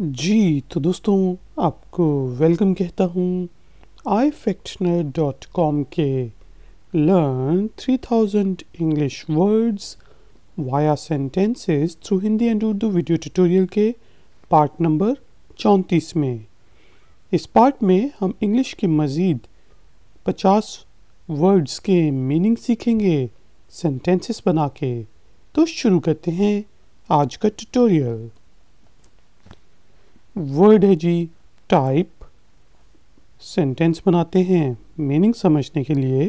जी तो दोस्तों आपको वेलकम कहता हूँ आई फैक्टनर डॉट कॉम के learn three thousand English words via sentences through Hindi and Urdu video tutorial के पार्ट नंबर चौंतीस में इस पार्ट में हम इंग्लिश के मज़ीद पचास वर्ड्स के मीनिंग सीखेंगे सेंटेंसेस बना के तो शुरू करते हैं आज का ट्यूटोरियल वर्ड है जी टाइप सेंटेंस बनाते हैं मीनिंग समझने के लिए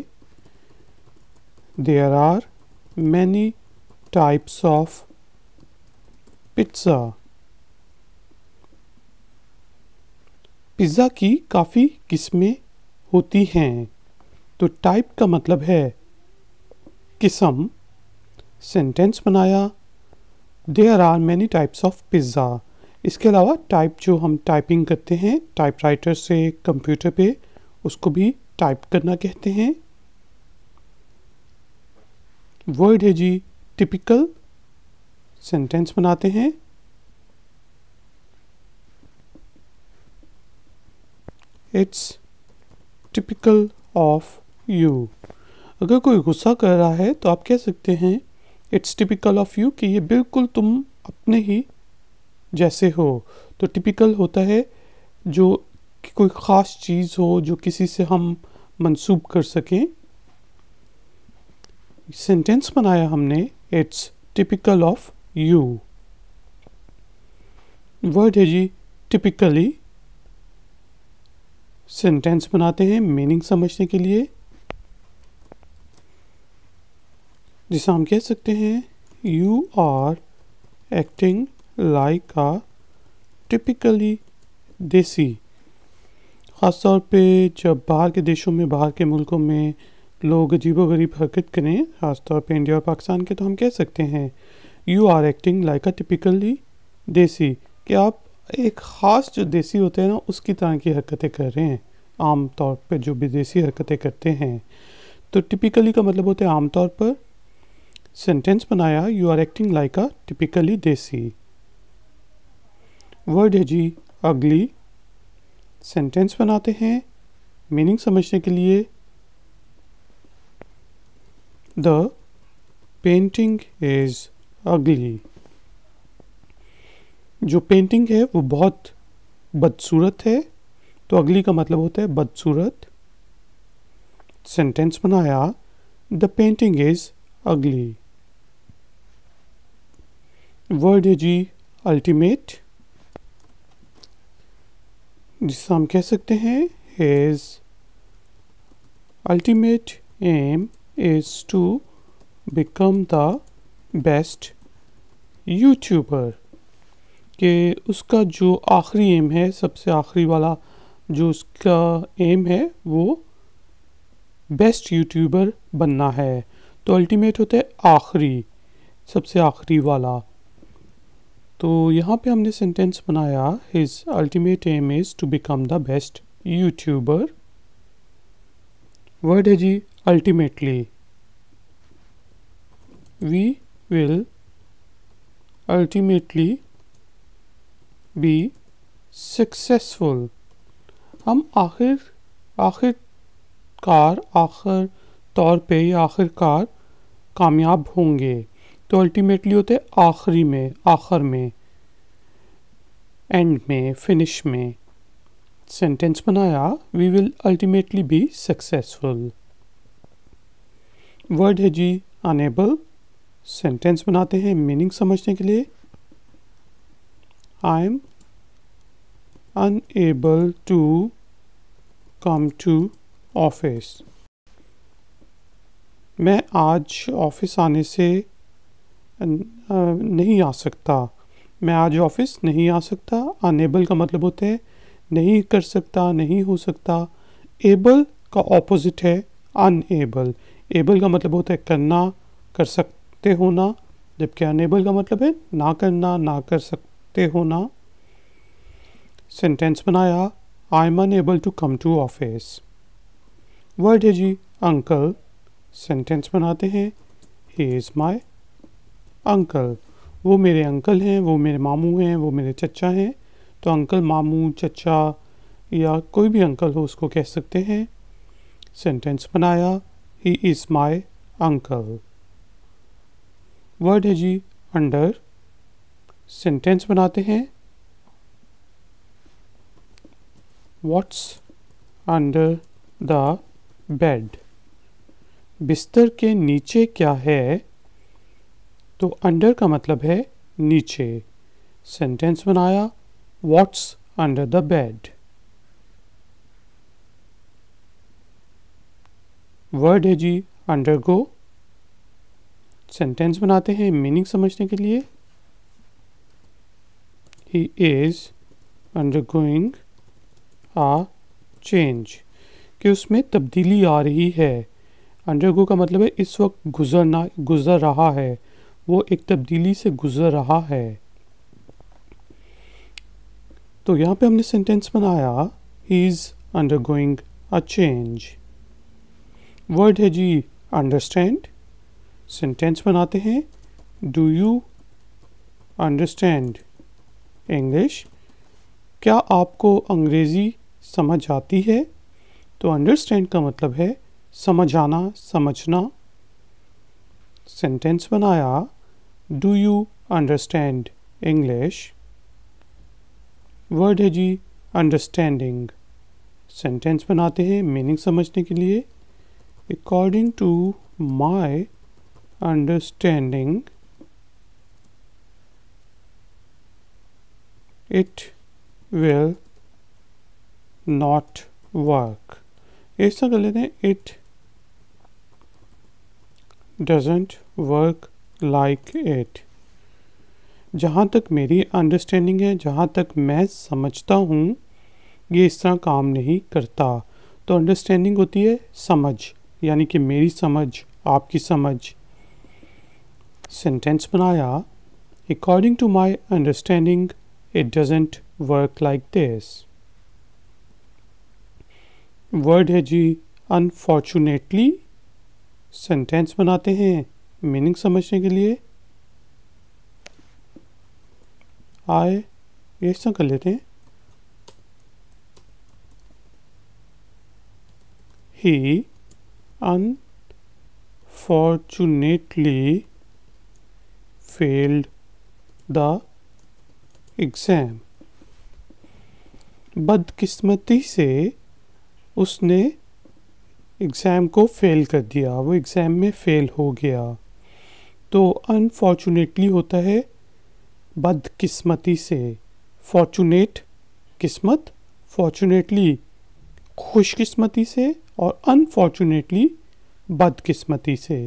there are many types of pizza pizza की काफ़ी किस्में होती हैं तो टाइप का मतलब है किस्म सेंटेंस बनाया there are many types of pizza इसके अलावा टाइप जो हम टाइपिंग करते हैं टाइपराइटर से कंप्यूटर पे उसको भी टाइप करना कहते हैं वर्ड है जी टिपिकल सेंटेंस बनाते हैं इट्स टिपिकल ऑफ यू अगर कोई गुस्सा कर रहा है तो आप कह सकते हैं इट्स टिपिकल ऑफ यू कि ये बिल्कुल तुम अपने ही जैसे हो तो टिपिकल होता है जो कि कोई ख़ास चीज़ हो जो किसी से हम मंसूब कर सकें सेंटेंस बनाया हमने it's typical of you word है जी टिपिकली सेंटेंस बनाते हैं मीनिंग समझने के लिए जिसे हम कह सकते हैं you are acting like a typically desi ख़ास तौर पे जब बाहर के देशों में बाहर के मुल्कों में लोग अजीब गरीब हरकत करें ख़ास तौर पे इंडिया और पाकिस्तान के तो हम कह सकते हैं you are acting like a typically desi कि आप एक ख़ास जो देसी होते हैं ना उसकी तरह की हरकतें कर रहे हैं आम तौर पे जो विदेशी हरकतें करते हैं तो टिपिकली का मतलब होता है आमतौर पर सेंटेंस बनाया you are acting like a typically desi word है जी अगली सेंटेंस बनाते हैं मीनिंग समझने के लिए द पेंटिंग इज़ अगली जो पेंटिंग है वो बहुत बदसूरत है तो अगली का मतलब होता है बदसूरत सेंटेंस बनाया the painting is ugly word है जी अल्टीमेट जिससे हम कह सकते हैं his ultimate aim is to become the best YouTuber कि उसका जो आखिरी एम है सबसे आखिरी वाला जो उसका एम है वो बेस्ट यूट्यूबर बनना है तो अल्टीमेट होता है आखिरी सबसे आखिरी वाला तो यहाँ पे हमने सेंटेंस बनाया his ultimate aim is to become the best YouTuber word है जी ultimately we will ultimately be successful हम आखिर आखिरकार आखिर तौर पे आखिरकार कामयाब होंगे तो अल्टीमेटली होते आखिरी में आखिर में एंड में फिनिश में सेंटेंस बनाया we will ultimately be successful word है जी अनेबल सेंटेंस बनाते हैं मीनिंग समझने के लिए I am unable to come to office मैं आज ऑफिस आने से Uh, नहीं आ सकता मैं आज ऑफिस नहीं आ सकता अनेबल का मतलब होता है नहीं कर सकता नहीं हो सकता एबल का ऑपोजिट है अनएबल एबल का मतलब होता है करना कर सकते होना जबकि अनेबल का मतलब है ना करना ना कर सकते होना सेंटेंस बनाया I am unable to come to office word है जी अंकल सेंटेंस बनाते हैं ही इज़ माई अंकल वो मेरे अंकल हैं वो मेरे मामू हैं वो मेरे चचा हैं तो अंकल मामू चचा या कोई भी अंकल हो उसको कह सकते हैं सेंटेंस बनाया he is my uncle word है जी अंडर सेंटेंस बनाते हैं वॉट्स अंडर द बेड बिस्तर के नीचे क्या है तो अंडर का मतलब है नीचे सेंटेंस बनाया what's under the bed word है जी अंडर गो सेंटेंस बनाते हैं मीनिंग समझने के लिए he is undergoing a change कि उसमें तब्दीली आ रही है अंडर गो का मतलब है इस वक्त गुजरना गुजर रहा है वो एक तब्दीली से गुज़र रहा है तो यहाँ पे हमने सेंटेंस बनाया he is undergoing a change word है जी अंडरस्टैंड सेंटेंस बनाते हैं डू यू अंडरस्टैंड इंग्लिश क्या आपको अंग्रेज़ी समझ आती है तो अंडरस्टैंड का मतलब है समझ आना समझना सेंटेंस बनाया do you understand English word है जी अंडरस्टैंडिंग सेंटेंस बनाते हैं मीनिंग समझने के लिए according to my understanding it will not work ऐसा तरह कर लेते हैं it doesn't work like it जहाँ तक मेरी अंडरस्टैंडिंग है जहाँ तक मैं समझता हूँ ये इस तरह काम नहीं करता तो अंडरस्टैंडिंग होती है समझ यानी कि मेरी समझ आपकी समझ सेंटेंस बनाया according to my understanding it doesn't work like this word है जी अनफॉर्चुनेटली सेंटेंस बनाते हैं मीनिंग समझने के लिए आए ये सब कर लेते हैं he unfortunately failed the exam बदकिस्मती से उसने एग्ज़ाम को फेल कर दिया वो एग्ज़ाम में फ़ेल हो गया तो अनफॉर्चुनेटली होता है बदकिस्मती से फॉर्चुनेट किस्मत फॉर्चुनेटली खुशकिस्मती से और अनफॉर्चुनेटली बदकिस्मती से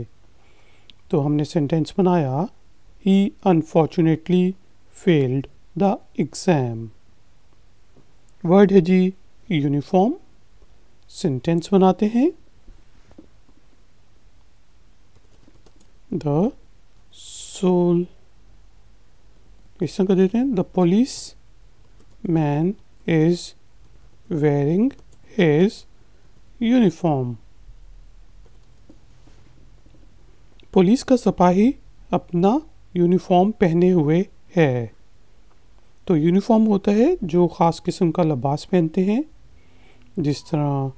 तो हमने सेंटेंस बनाया he unfortunately failed the exam word है जी यूनिफॉर्म सेंटेंस बनाते हैं द इस तरह कर देते हैं the policeman is wearing his uniform police का सिपाही अपना यूनिफॉर्म पहने हुए है तो यूनिफॉर्म होता है जो ख़ास किस्म का लिबास पहनते हैं जिस तरह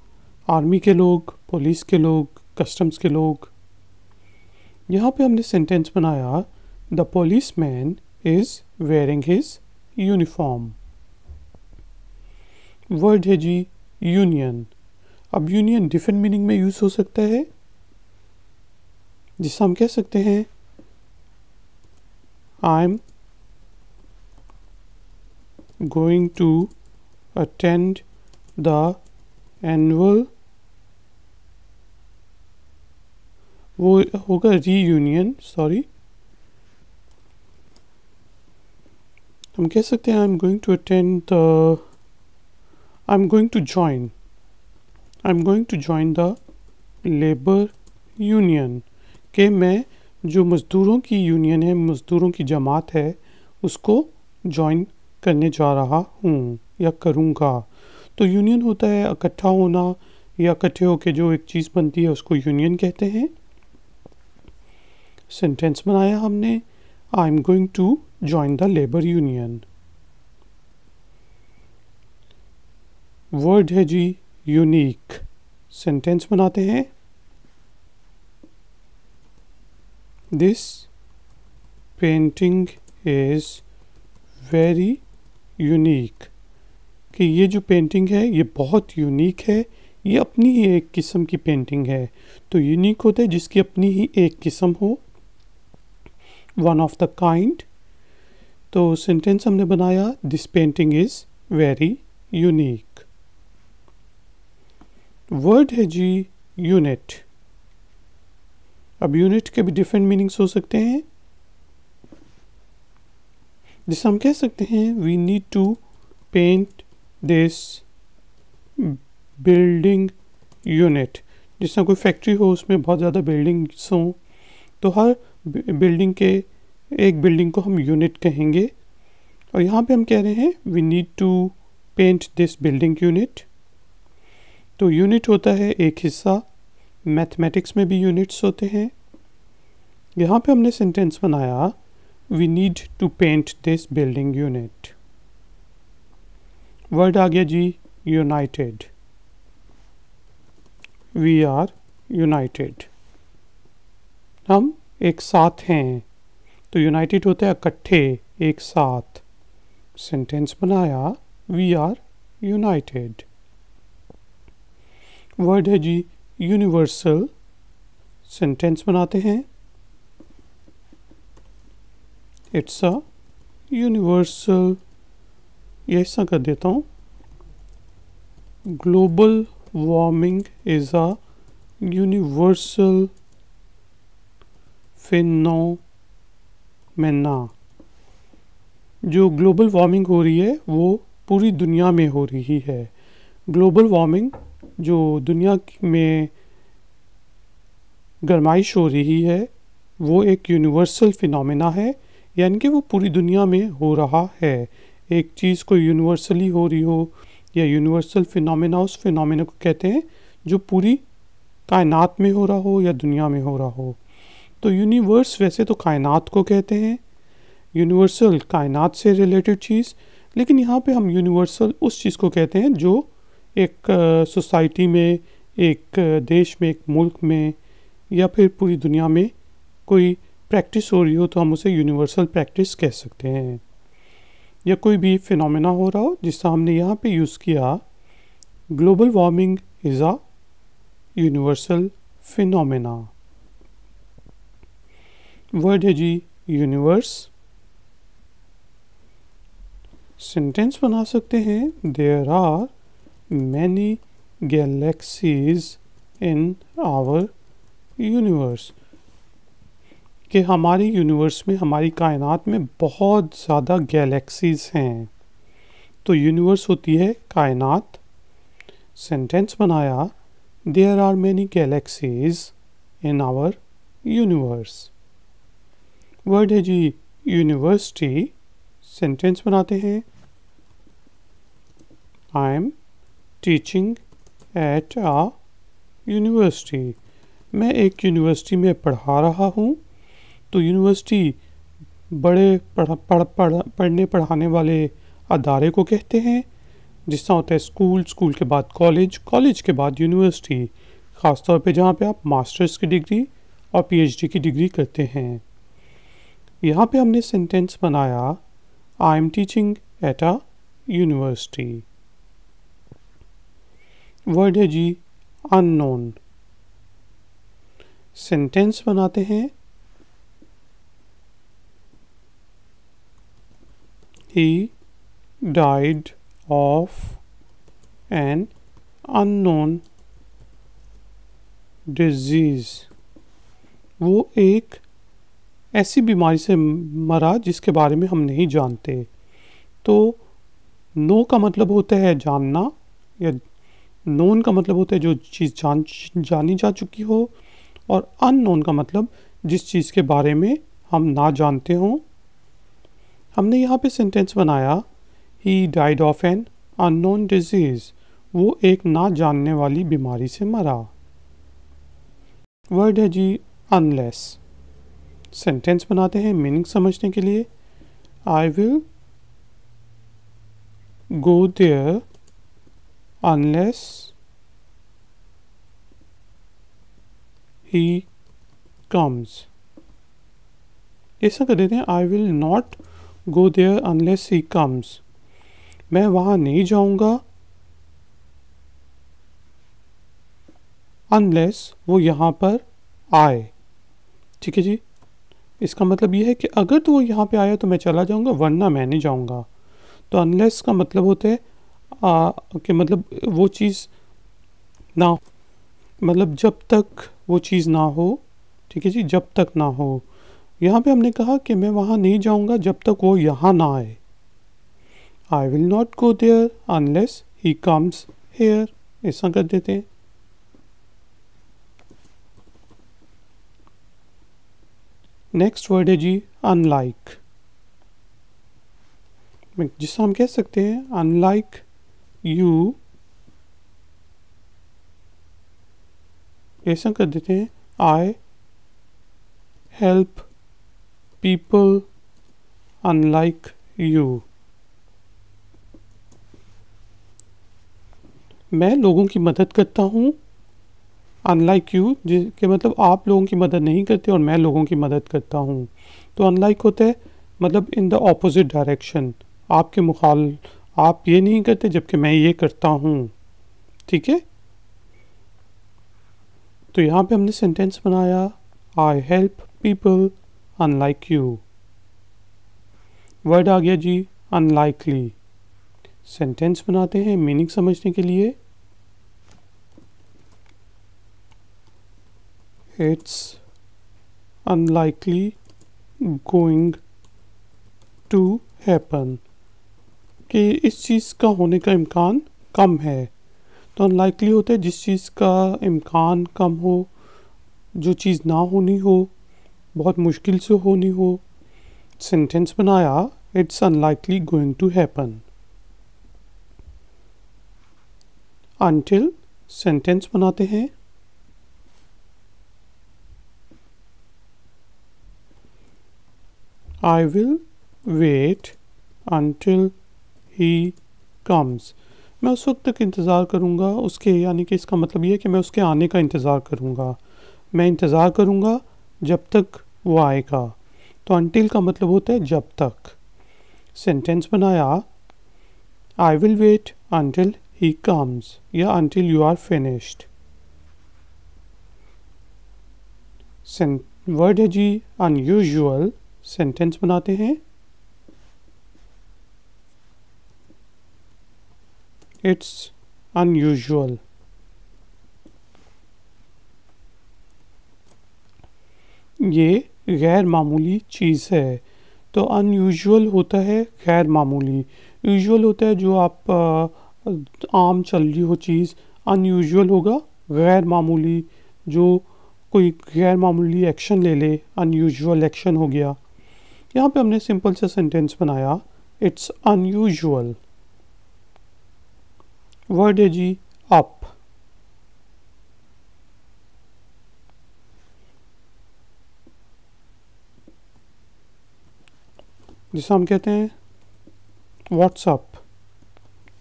आर्मी के लोग पुलिस के लोग कस्टम्स के लोग यहाँ पे हमने सेंटेंस बनाया the policeman is wearing his uniform word है जी यूनियन अब यूनियन डिफरेंट मीनिंग में यूज़ हो सकता है जिससे हम कह सकते हैं I am going to attend the annual वो होगा रीयूनियन सॉरी हम कह सकते हैं I am going to attend the I am going to join I am going to join the labour union के मैं जो मज़दूरों की यूनियन है मज़दूरों की जमात है उसको जॉइन करने जा रहा हूँ या करूँगा तो यूनियन होता है इकट्ठा होना या इकट्ठे होकर जो एक चीज़ बनती है उसको यूनियन कहते हैं सेंटेंस बनाया हमने I am going to join the labour union word है जी यूनिक सेंटेंस बनाते हैं this painting is very unique कि ये जो पेंटिंग है ये बहुत यूनिक है ये अपनी ही एक किस्म की पेंटिंग है तो यूनिक होता है जिसकी अपनी ही एक किस्म हो वन ऑफ द काइंड तो सेंटेंस हमने बनाया this painting is very unique word है जी यूनिट अब यूनिट के भी डिफरेंट मीनिंग्स हो सकते हैं जिसे हम कह सकते हैं we need to paint this building unit जिसमें कोई फैक्ट्री हो उसमें बहुत ज़्यादा बिल्डिंग्स हों तो हर बिल्डिंग के एक बिल्डिंग को हम यूनिट कहेंगे और यहाँ पे हम कह रहे हैं we need to paint this building unit तो यूनिट होता है एक हिस्सा मैथमेटिक्स में भी यूनिट्स होते हैं यहाँ पे हमने सेंटेंस बनाया we need to paint this building unit word आ गया जी यूनाइटेड वी आर यूनाइटेड हम एक साथ हैं तो यूनाइटेड होते हैं इकट्ठे एक साथ सेंटेंस बनाया वी आर यूनाइटेड वर्ड है जी यूनिवर्सल सेंटेंस बनाते हैं इट्स अ यूनिवर्सल ये ऐसा कर देता हूँ global warming is a universal phenomena जो ग्लोबल वार्मिंग हो रही है वो पूरी दुनिया में हो रही है ग्लोबल वार्मिंग जो दुनिया में गरमाइश हो रही है वो एक यूनिवर्सल फिनोमेना है यानी कि वो पूरी दुनिया में हो रहा है एक चीज़ को यूनिवर्सली हो रही हो या यूनिवर्सल फिनोमेना उस फिनोमेना को कहते हैं जो पूरी कायनात में हो रहा हो या दुनिया में हो रहा हो तो यूनिवर्स वैसे तो कायनात को कहते हैं यूनिवर्सल कायनात से रिलेटेड चीज़ लेकिन यहाँ पे हम यूनिवर्सल उस चीज़ को कहते हैं जो एक सोसाइटी में एक देश में एक मुल्क में या फिर पूरी दुनिया में कोई प्रैक्टिस हो रही हो तो हम उसे यूनिवर्सल प्रैक्टिस कह सकते हैं या कोई भी फिनोमेना हो रहा हो जिसका हमने यहाँ पे यूज़ किया global warming is a universal phenomena word है जी यूनिवर्स सेंटेंस बना सकते हैं there are many galaxies in our universe कि हमारी यूनिवर्स में हमारी कायनात में बहुत ज़्यादा गैलेक्सीज हैं तो यूनिवर्स होती है कायनात सेंटेंस बनाया there are many galaxies in our universe word है जी यूनिवर्सिटी सेंटेंस बनाते हैं I am teaching at a university मैं एक यूनिवर्सिटी में पढ़ा रहा हूँ तो यूनिवर्सिटी बड़े पढ़, पढ़, पढ़, पढ़ने पढ़ाने वाले अदारे को कहते हैं जिस तरह होता है स्कूल स्कूल के बाद कॉलेज कॉलेज के बाद यूनिवर्सिटी ख़ासतौर पे जहाँ पे आप मास्टर्स की डिग्री और पीएचडी की डिग्री करते हैं यहाँ पे हमने सेंटेंस बनाया I am teaching at a university word है जी अननोन सेंटेंस बनाते हैं he died of an unknown disease वो एक ऐसी बीमारी से मरा जिसके बारे में हम नहीं जानते तो नो का मतलब होता है जानना या नोन का मतलब होता है जो चीज़ जान जानी जा चुकी हो और अननोन का मतलब जिस चीज़ के बारे में हम ना जानते हों हमने यहाँ पे सेंटेंस बनाया he died of an unknown disease वो एक ना जानने वाली बीमारी से मरा वर्ड है जी अनलेस सेंटेंस बनाते हैं मीनिंग समझने के लिए I will go there unless he comes ऐसा कर देते हैं I will not go there unless he comes मैं वहां नहीं जाऊंगा अनलेस वो यहां पर आए ठीक है जी इसका मतलब ये है कि अगर तो वो यहाँ पे आया तो मैं चला जाऊँगा वरना मैं नहीं जाऊँगा तो अनलेस का मतलब होता है कि मतलब वो चीज़ ना मतलब जब तक वो चीज़ ना हो ठीक है जी जब तक ना हो यहाँ पे हमने कहा कि मैं वहाँ नहीं जाऊँगा जब तक वो यहाँ ना आए I will not go there unless he comes here ऐसा कर देते हैं नेक्स्ट वर्ड है जी अनलाइक जिससे हम कह सकते हैं अनलाइक यू ऐसा कर देते हैं I help people unlike you मैं लोगों की मदद करता हूँ अनलाइक यू जिसके मतलब आप लोगों की मदद नहीं करते और मैं लोगों की मदद करता हूँ तो अनलाइक होता है मतलब इन द ऑपोजिट डायरेक्शन आपके मुखाल आप ये नहीं करते जबकि मैं ये करता हूँ ठीक है तो यहाँ पे हमने सेंटेंस बनाया I help people unlike you word आ गया जी अनलाइकली सेंटेंस बनाते हैं मीनिंग समझने के लिए it's unlikely going to happen कि इस चीज़ का होने का इम्कान कम है तो अनलाइकली होता है जिस चीज़ का इम्कान कम हो जो चीज़ ना होनी हो बहुत मुश्किल से होनी हो सेंटेंस बनाया it's unlikely going to happen until sentence बनाते हैं I will wait until he comes. मैं उस वक्त तक इंतज़ार करूँगा उसके यानी कि इसका मतलब ये है कि मैं उसके आने का इंतज़ार करूँगा मैं इंतज़ार करूँगा जब तक वो आएगा तो अनटिल का मतलब होता है जब तक सेंटेंस बनाया I will wait until he comes या until you are finished word है जी अनयूजल सेंटेंस बनाते हैं इट्स अनयूजुअल ये गैर मामूली चीज़ है तो अनयूजुअल होता है गैर मामूली यूजुअल होता है जो आप आम चल रही हो चीज़ अनयूजुअल होगा गैर मामूली जो कोई गैर मामूली एक्शन ले ले अनयूजुअल एक्शन हो गया यहाँ पे हमने सिंपल सा सेंटेंस बनाया इट्स अनयूजुअल वर्ड है जी अप जिसे हम कहते हैं व्हाट्सअप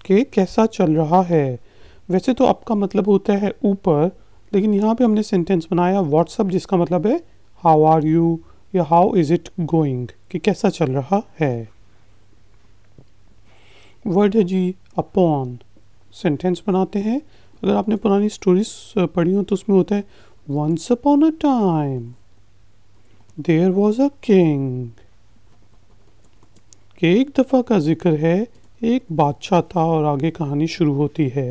के कैसा चल रहा है वैसे तो अप का मतलब होता है ऊपर लेकिन यहाँ पे हमने सेंटेंस बनाया व्हाट्सअप जिसका मतलब है हाउ आर यू या हाउ इज़ इट गोइंग कि कैसा चल रहा है वर्ड है जी अपॉन सेंटेंस बनाते हैं अगर आपने पुरानी स्टोरीज पढ़ी हो तो उसमें होता है once upon a time there was a king एक दफ़ा का जिक्र है एक बादशाह था और आगे कहानी शुरू होती है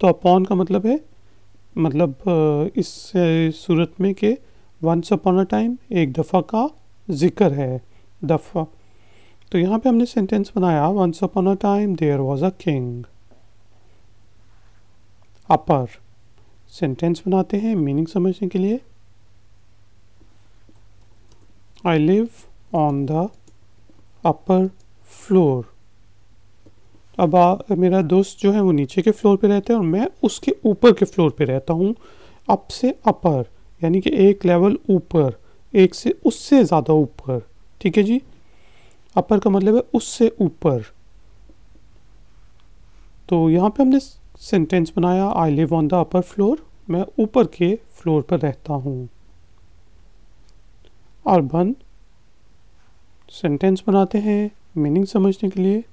तो अपॉन का मतलब है मतलब इस सूरत में कि वंस अपॉन अ टाइम एक दफ़ा का जिक्र है दफ़ा तो यहाँ पे हमने सेंटेंस बनाया once upon a time there was a king upper sentence बनाते हैं मीनिंग समझने के लिए I live on the upper floor अब आ, मेरा दोस्त जो है वो नीचे के फ्लोर पे रहता है और मैं उसके ऊपर के फ्लोर पे रहता हूँ अप से अपर यानी कि एक लेवल ऊपर एक से उससे ज़्यादा ऊपर ठीक है जी अपर का मतलब है उससे ऊपर तो यहाँ पे हमने सेंटेंस बनाया I live on the upper floor मैं ऊपर के फ्लोर पर रहता हूँ अर्बन सेंटेंस बनाते हैं मीनिंग समझने के लिए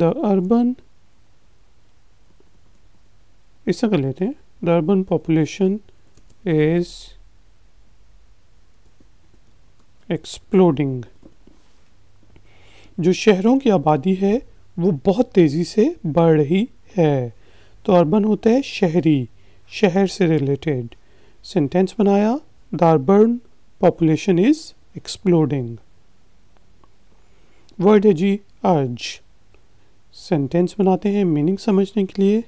the urban ऐसा कर लेते हैं the urban population is exploding जो शहरों की आबादी है वो बहुत तेज़ी से बढ़ रही है तो अर्बन होता है शहरी शहर से रिलेटेड सेंटेंस बनाया the urban population is exploding word है जी अर्ज सेंटेंस बनाते हैं मीनिंग समझने के लिए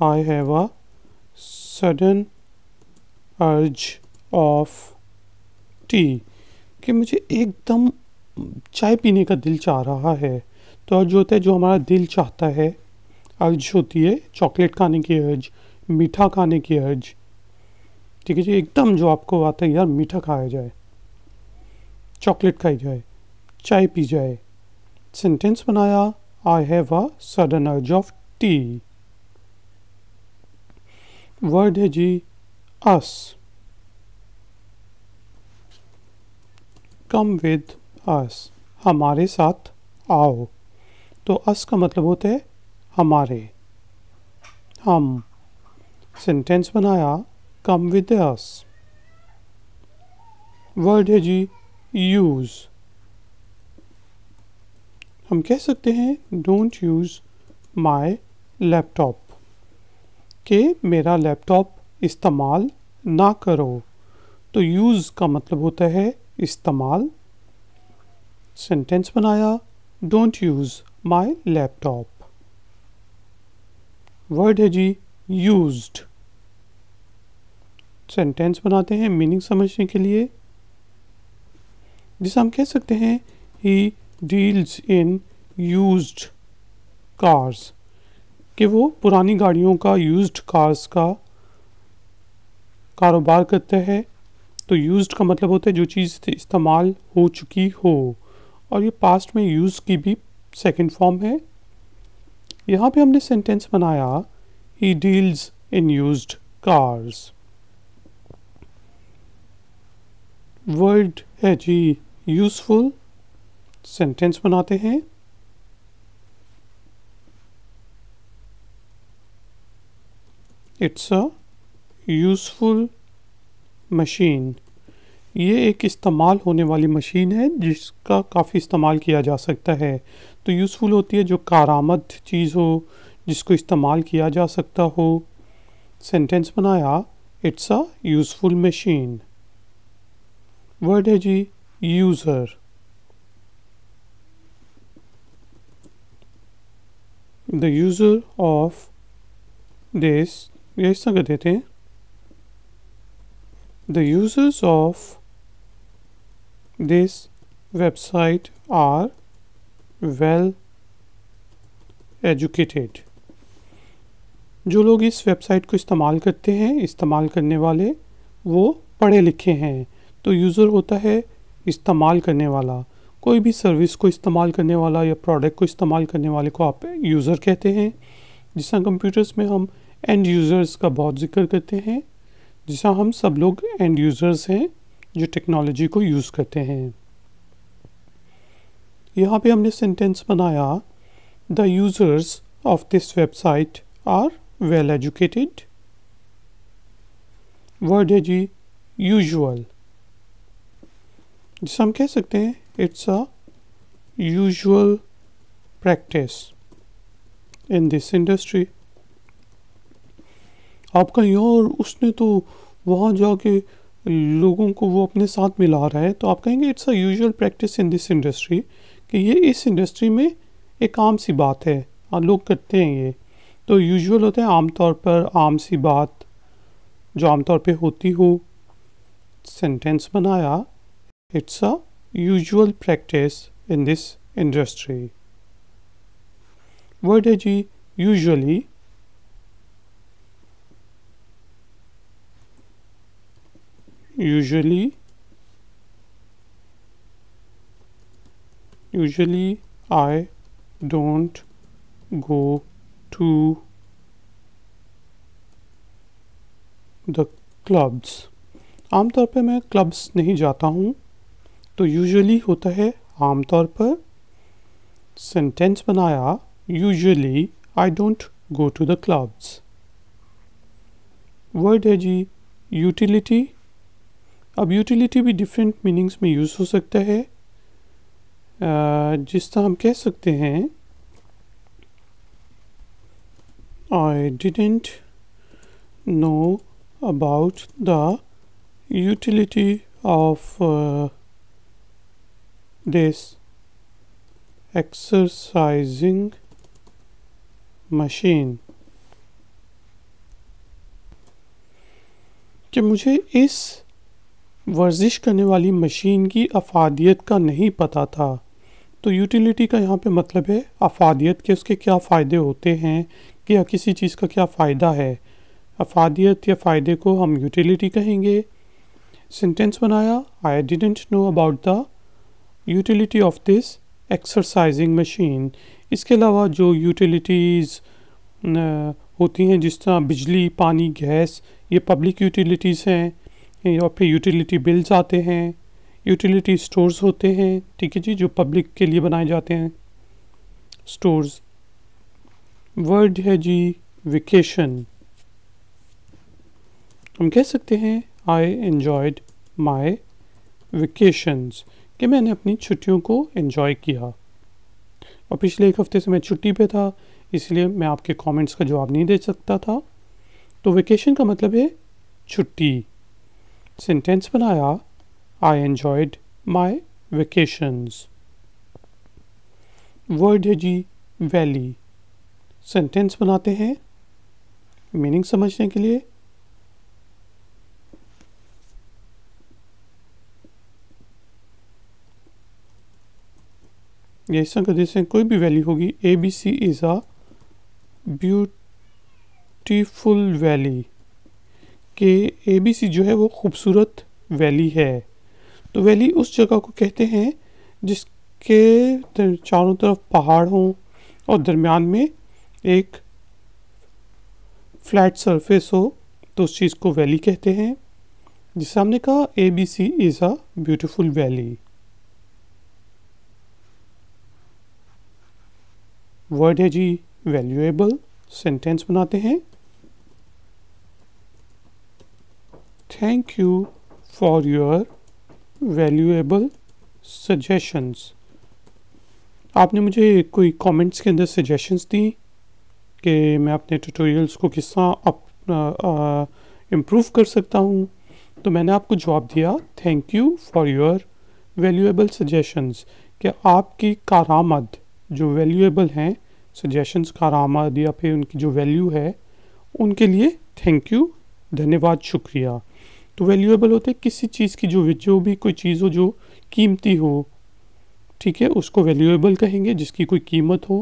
I have a sudden urge of tea कि मुझे एकदम चाय पीने का दिल चाह रहा है तो अर्ज होता है जो हमारा दिल चाहता है अर्ज होती है चॉकलेट खाने की अर्ज मीठा खाने की अर्ज ठीक है जी एकदम जो आपको आता है यार मीठा खाया जाए चॉकलेट खाई जाए चाय पी जाए सेंटेंस बनाया I have a sudden urge of tea why did you us come with us हमारे साथ आओ तो अस का मतलब होता है हमारे हम सेंटेंस बनाया कम विद अस वर्ड है जी यूज हम कह सकते हैं डोंट यूज माई लैपटॉप कि मेरा लैपटॉप इस्तेमाल ना करो तो यूज़ का मतलब होता है इस्तेमाल सेंटेंस बनाया don't use my laptop word है जी यूज्ड सेंटेंस बनाते हैं मीनिंग समझने के लिए जिसे हम कह सकते हैं he deals in used cars कि वो पुरानी गाड़ियों का यूज्ड कार्स का कारोबार करते हैं तो यूज्ड का मतलब होता है जो चीज़ इस्तेमाल हो चुकी हो और ये पास्ट में यूज़ की भी सेकंड फॉर्म है यहाँ पे हमने सेंटेंस बनाया he deals in used cars word है जी यूजफुल सेंटेंस बनाते हैं इट्स अ यूज़फुल मशीन ये एक इस्तेमाल होने वाली मशीन है जिसका काफ़ी इस्तेमाल किया जा सकता है तो यूज़फुल होती है जो कारामद चीज़ हो जिसको इस्तेमाल किया जा सकता हो सेंटेंस बनाया it's a useful machine word है जी user the user of this ये इस तरह देते हैं the users of this website are well educated जो लोग इस वेबसाइट को इस्तेमाल करते हैं इस्तेमाल करने वाले वो पढ़े लिखे हैं तो यूज़र होता है इस्तेमाल करने वाला कोई भी सर्विस को इस्तेमाल करने वाला या प्रोडक्ट को इस्तेमाल करने वाले को आप यूज़र कहते हैं जिस तरह कंप्यूटर्स में हम एंड यूज़र्स का बहुत जिक्र करते हैं जिसा हम सब लोग एंड यूज़र्स हैं जो टेक्नोलॉजी को यूज़ करते हैं यहाँ पे हमने सेंटेंस बनाया the users of this website are well educated word है जी यूजुअल जिसे हम कह सकते हैं it's a usual practice in this industry आपका यार उसने तो वहाँ जाके लोगों को वो अपने साथ मिला रहा है तो आप कहेंगे it's a usual practice in this industry कि ये इस इंडस्ट्री में एक आम सी बात है और हाँ, लोग करते हैं ये तो यूजुअल होता है आमतौर पर आम सी बात जो आमतौर पे होती हो सेंटेंस बनाया it's a usual practice in this industry word है जी usually usually usually I don't go to the clubs आमतौर पर मैं क्लब्स नहीं जाता हूँ तो यूजुअली होता है आमतौर पर सेंटेंस बनाया usually I don't go to the clubs word है जी यूटिलिटी अब यूटिलिटी भी डिफरेंट मीनिंग्स में यूज़ हो सकता है जिस तरह हम कह सकते हैं I didn't know about the utility of this exercising machine कि मुझे इस वर्जिश करने वाली मशीन की अफादियत का नहीं पता था तो यूटिलिटी का यहाँ पे मतलब है अफादियत के उसके क्या फ़ायदे होते हैं कि या किसी चीज़ का क्या फ़ायदा है अफादियत या फ़ायदे को हम यूटिलिटी कहेंगे सेंटेंस बनाया I didn't know about the utility of this exercising machine इसके अलावा जो यूटिलिटीज़ होती हैं जिस तरह बिजली पानी गैस ये पब्लिक यूटिलिटीज़ हैं यहाँ पे यूटिलिटी बिल्स आते हैं यूटिलिटी स्टोर्स होते हैं ठीक है जी जो पब्लिक के लिए बनाए जाते हैं स्टोर्स वर्ड है जी वेकेशन हम कह सकते हैं आई एन्जॉयड माई वेकेशंस कि मैंने अपनी छुट्टियों को इन्जॉय किया और पिछले एक हफ्ते से मैं छुट्टी पे था इसलिए मैं आपके कमेंट्स का जवाब नहीं दे सकता था तो वेकेशन का मतलब है छुट्टी सेंटेंस बनाया I enjoyed my vacations word है जी वैली सेंटेंस बनाते हैं मीनिंग समझने के लिए ये इस कंडीशन कोई भी वैली होगी A B C is a beautiful valley कि ए बी सी जो है वो खूबसूरत वैली है तो वैली उस जगह को कहते हैं जिसके चारों तरफ पहाड़ हों और दरमियान में एक फ्लैट सरफेस हो तो उस चीज़ को वैली कहते हैं जिस हमने कहा A B C is a beautiful valley word है जी वैल्यूएबल सेंटेंस बनाते हैं Thank you for your valuable suggestions. आपने मुझे कोई कमेंट्स के अंदर सजेशंस दी कि मैं अपने ट्यूटोरियल्स को किस तरह इम्प्रूव कर सकता हूँ तो मैंने आपको जवाब दिया thank you for your valuable suggestions कि आपकी कारामद जो वैल्यूएबल हैं सजेशंस कारामद या फिर उनकी जो वैल्यू है उनके लिए थैंक यू धन्यवाद शुक्रिया तो वैल्यूएबल होते हैं किसी चीज़ की जो जो भी कोई चीज़ हो जो कीमती हो ठीक है उसको वैल्यूएबल कहेंगे जिसकी कोई कीमत हो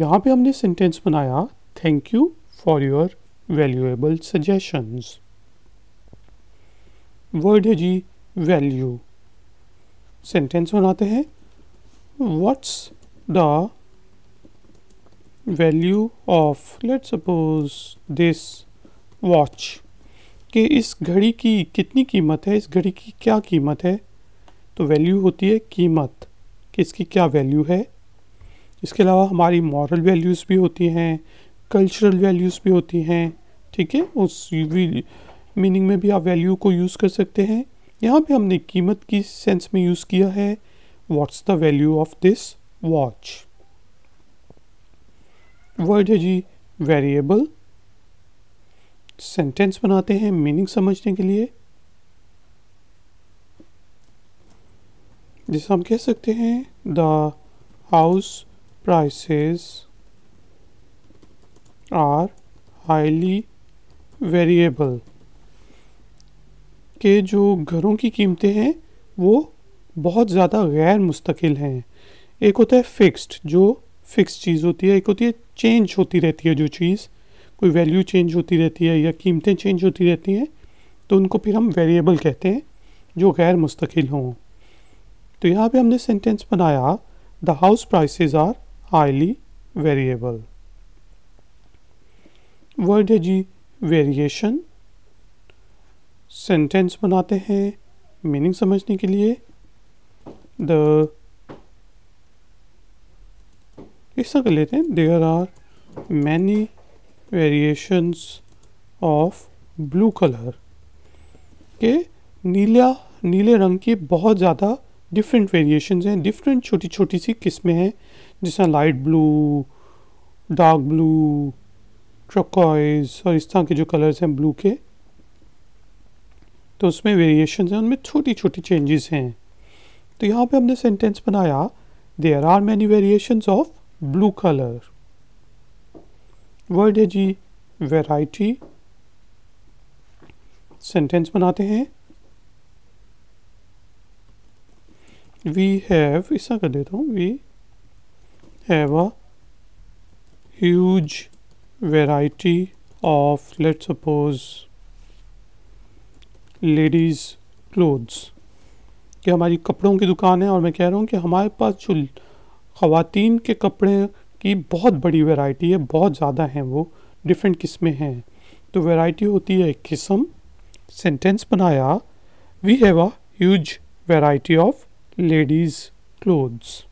यहाँ पे हमने सेंटेंस बनाया thank you for your valuable suggestions word है जी वैल्यू सेंटेंस बनाते हैं what's the value of let's suppose this watch कि इस घड़ी की कितनी कीमत है इस घड़ी की क्या कीमत है तो वैल्यू होती है कीमत कि इसकी क्या वैल्यू है इसके अलावा हमारी मॉरल वैल्यूज़ भी होती हैं कल्चरल वैल्यूज़ भी होती हैं ठीक है उस मीनिंग में भी आप वैल्यू को यूज़ कर सकते हैं यहाँ पे हमने कीमत की सेंस में यूज़ किया है what's the value of this watch word है जी वेरिएबल सेंटेंस बनाते हैं मीनिंग समझने के लिए जिसे हम कह सकते हैं the house prices are highly variable के जो घरों की कीमतें हैं वो बहुत ज़्यादा गैर मुस्तकिल हैं एक होता है फिक्स्ड जो फिक्स चीज़ होती है एक होती है चेंज होती रहती है जो चीज़ कोई वैल्यू चेंज होती रहती है या कीमतें चेंज होती रहती हैं तो उनको फिर हम वेरिएबल कहते हैं जो गैर मुस्तकिल हों तो यहाँ पे हमने सेंटेंस बनाया the house prices are highly variable word है जी वेरिएशन सेंटेंस बनाते हैं मीनिंग समझने के लिए द इस तरह कर लेते हैं there are many variations of blue color के नीला नीले रंग के बहुत ज़्यादा डिफरेंट variations हैं डिफरेंट छोटी छोटी सी किस्में हैं जैसे light light blue dark blue turquoise और इस तरह के जो कलर्स हैं ब्लू के तो उसमें वेरिएशन हैं उनमें छोटी छोटी चेंजेस हैं तो यहाँ पे हमने सेंटेंस बनाया there are many variation of blue colour word है जी वेराइटी सेंटेंस बनाते हैं वी हैव ऐसा कर देता हूँ we have a variety of let suppose ladies clothes कि हमारी कपड़ों की दुकान है और मैं कह रहा हूँ कि हमारे पास जो खातन के कपड़े कि बहुत बड़ी वैरायटी है बहुत ज़्यादा हैं वो डिफरेंट किस्में हैं तो वैरायटी होती है किस्म सेंटेंस बनाया we have a huge variety of ladies clothes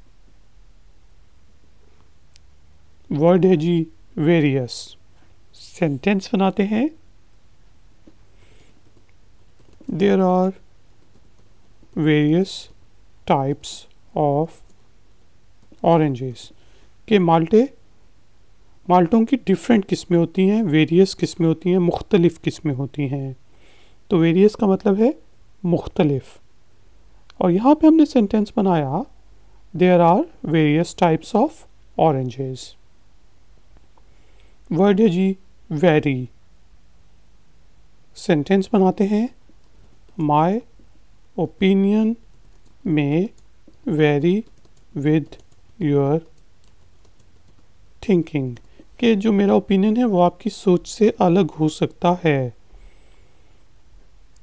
word है जी वेरियस सेंटेंस बनाते हैं there are various types of oranges कि माल्टे माल्टों की डिफरेंट किस्में होती हैं वेरियस किस्में होती हैं मुख्तलिफ़ किस्में होती हैं तो वेरियस का मतलब है मुख्तलिफ़ और यहाँ पे हमने सेंटेंस बनाया there are various types of oranges word है जी वेरी सेंटेंस बनाते हैं my opinion may vary with your thinking कि जो मेरा ओपिनियन है वो आपकी सोच से अलग हो सकता है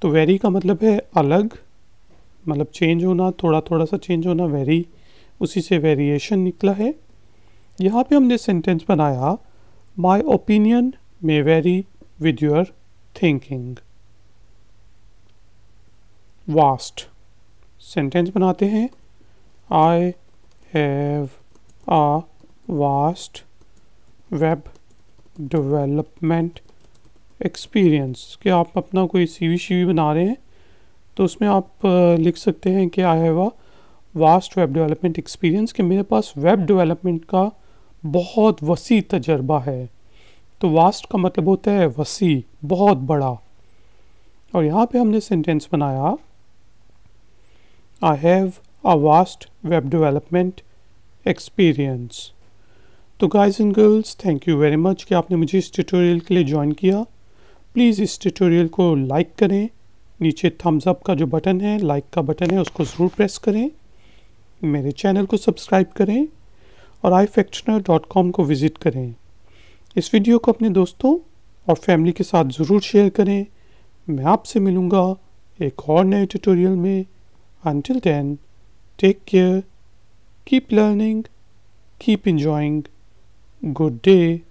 तो वेरी का मतलब है अलग मतलब चेंज होना थोड़ा थोड़ा सा चेंज होना वेरी उसी से वेरिएशन निकला है यहाँ पे हमने सेंटेंस बनाया my opinion may vary with your thinking vast sentence बनाते हैं I have a vast web development experience कि आप अपना कोई सीवी शीवी बना रहे हैं तो उसमें आप लिख सकते हैं कि I have a vast web development experience कि मेरे पास वेब डेवलपमेंट का बहुत वसी तजर्बा है तो वास्ट का मतलब होता है वसी बहुत बड़ा और यहाँ पे हमने सेंटेंस बनाया I have a vast web development experience तो guys and girls thank you very much कि आपने मुझे इस ट्यूटोरियल के लिए ज्वाइन किया प्लीज़ इस ट्यूटोरियल को लाइक करें नीचे थम्स अप का जो बटन है लाइक का बटन है उसको ज़रूर प्रेस करें मेरे चैनल को सब्सक्राइब करें और आई को विज़िट करें इस वीडियो को अपने दोस्तों और फैमिली के साथ ज़रूर शेयर करें मैं आपसे मिलूँगा एक और नए ट्यूटोरियल में until then take care keep learning keep enjoying Good day.